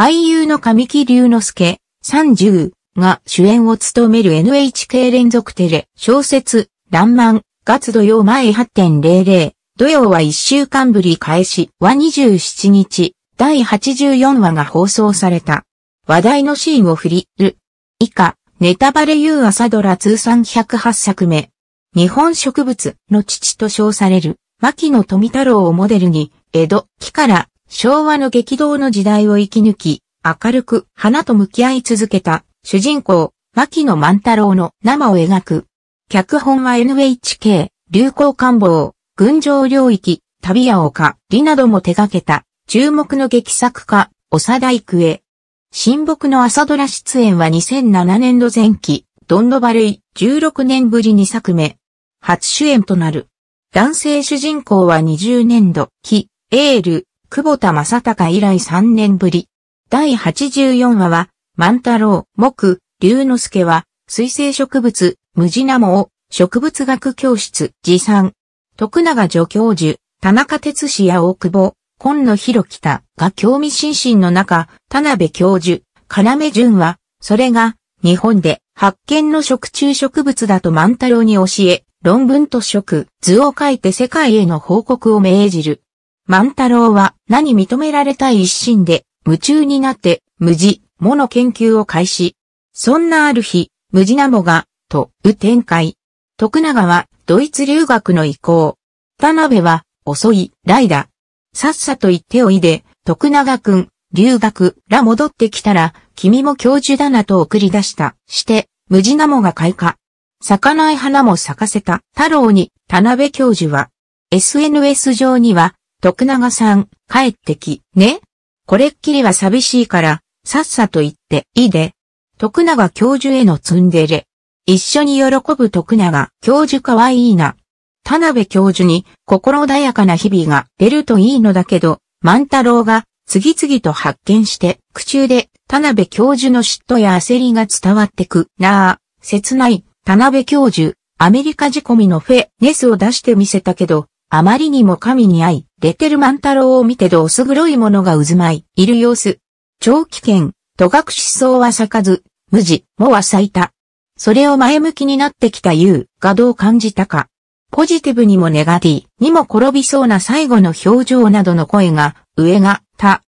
俳優の神木隆之介、30が主演を務める NHK 連続テレ、小説、らんまん、月土曜前8.00、土曜は1週間ぶり開始は27日、第84話が放送された。話題のシーンを振りる。以下、ネタバレ優朝ドラ通算108作目。日本植物の父と称される、牧野富太郎をモデルに、江戸木から昭和の激動の時代を生き抜き、明るく花と向き合い続けた主人公、牧野万太郎の生を描く。脚本は NHK、流行官房、群青領域、旅や丘、里なども手掛けた、注目の劇作家、長田育恵。新木の朝ドラ出演は2007年度前期、どんどバるい、16年ぶり2作目。初主演となる。男性主人公は20年度、キ、エール、久保田正隆以来3年ぶり。第84話は、万太郎、木、龍之介は、水生植物、無地ナモを、植物学教室、持参。徳永助教授、田中哲司や大久保、今野博北が興味津々の中、田辺教授、要淳は、それが、日本で発見の食虫植物だと万太郎に教え、論文と食図を書いて世界への報告を命じる。万太郎は何認められたい一心で夢中になって無地、もの研究を開始。そんなある日、無地なもが、と、う展開。徳永はドイツ留学の意向。田辺は遅い、ライだ。さっさと行っておいで、徳永くん、留学、ら戻ってきたら、君も教授だなと送り出した。して、無地なもが開花。咲かない花も咲かせた太郎に、田辺教授は、SNS 上には、徳永さん、帰ってき、ね。これっきりは寂しいから、さっさと行って、いいで。徳永教授へのツンデレ。一緒に喜ぶ徳永教授かわいいな。田辺教授に心穏やかな日々が出るといいのだけど、万太郎が次々と発見して、口中で田辺教授の嫉妬や焦りが伝わってくなあ、切ない、田辺教授、アメリカ仕込みのフェネスを出してみせたけど、あまりにも神に会い、レテル万太郎を見てどす黒いものが渦巻い、いる様子。長期圏、戸隠思想は咲かず、無事、もは咲いた。それを前向きになってきた優がどう感じたか。ポジティブにもネガティにも転びそうな最後の表情などの声が、上が、た、